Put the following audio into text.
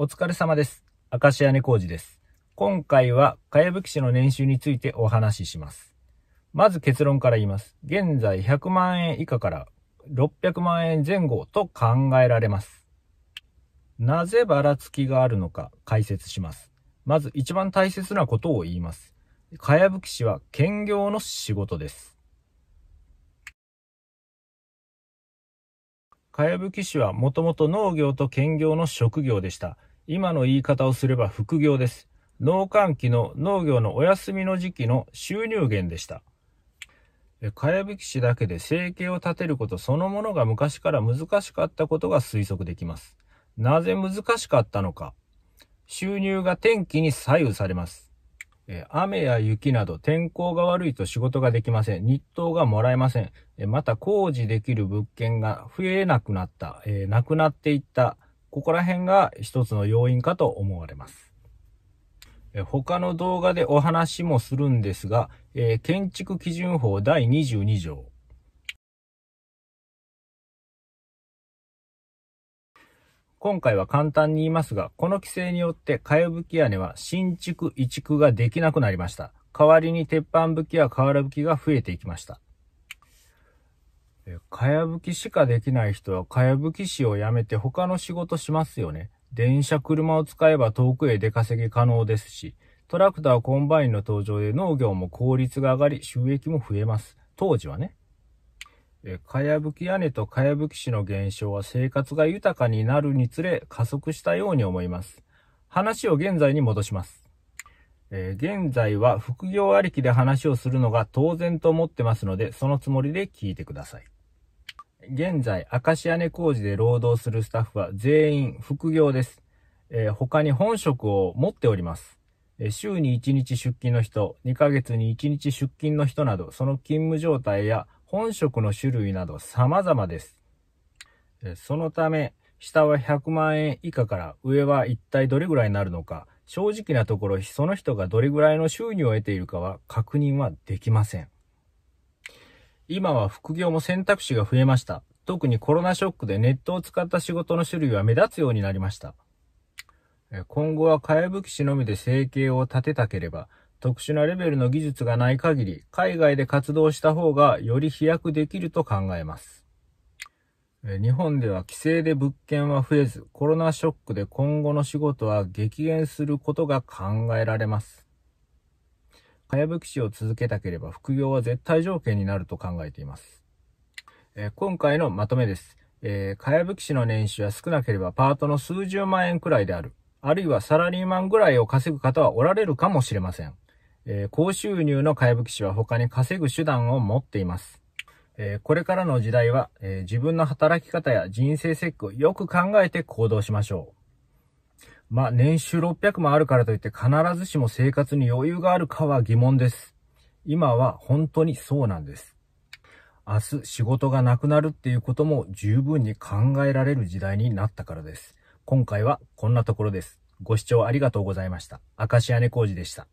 お疲れ様です。明石屋根工事です。今回は、かやぶき市の年収についてお話しします。まず結論から言います。現在100万円以下から600万円前後と考えられます。なぜばらつきがあるのか解説します。まず一番大切なことを言います。かやぶき市は兼業の仕事です。茅葺きはもともと農業と兼業の職業でした。今の言い方をすれば副業です。農閑期の農業のお休みの時期の収入源でした。かやぶき市だけで生計を立てることそのものが昔から難しかったことが推測できます。なぜ難しかったのか。収入が天気に左右されます。雨や雪など天候が悪いと仕事ができません。日当がもらえません。また工事できる物件が増えなくなった、なくなっていった。ここら辺が一つの要因かと思われます。他の動画でお話もするんですが、えー、建築基準法第22条。今回は簡単に言いますが、この規制によって替えぶき屋根は新築、移築ができなくなりました。代わりに鉄板吹きや瓦吹きが増えていきました。かやぶきしかできない人はかやぶき市を辞めて他の仕事しますよね。電車、車を使えば遠くへ出稼ぎ可能ですし、トラクター、コンバインの登場で農業も効率が上がり収益も増えます。当時はね。かやぶき屋根とかやぶき市の減少は生活が豊かになるにつれ加速したように思います。話を現在に戻します。えー、現在は副業ありきで話をするのが当然と思ってますので、そのつもりで聞いてください。現在、明石屋根工事で労働するスタッフは全員副業です。えー、他に本職を持っております。えー、週に1日出勤の人、2ヶ月に1日出勤の人など、その勤務状態や本職の種類など様々です。えー、そのため、下は100万円以下から上は一体どれぐらいになるのか、正直なところその人がどれぐらいの収入を得ているかは確認はできません。今は副業も選択肢が増えました。特にコロナショックでネットを使った仕事の種類は目立つようになりました。今後は茅武き師のみで生計を立てたければ、特殊なレベルの技術がない限り、海外で活動した方がより飛躍できると考えます。日本では規制で物件は増えず、コロナショックで今後の仕事は激減することが考えられます。かやぶき市を続けたければ副業は絶対条件になると考えています。え今回のまとめです。えー、かやぶき市の年収は少なければパートの数十万円くらいである。あるいはサラリーマンぐらいを稼ぐ方はおられるかもしれません。えー、高収入のかやぶき市は他に稼ぐ手段を持っています。えー、これからの時代は、えー、自分の働き方や人生設計をよく考えて行動しましょう。まあ、年収600万あるからといって必ずしも生活に余裕があるかは疑問です。今は本当にそうなんです。明日仕事がなくなるっていうことも十分に考えられる時代になったからです。今回はこんなところです。ご視聴ありがとうございました。アシアネ根工ジでした。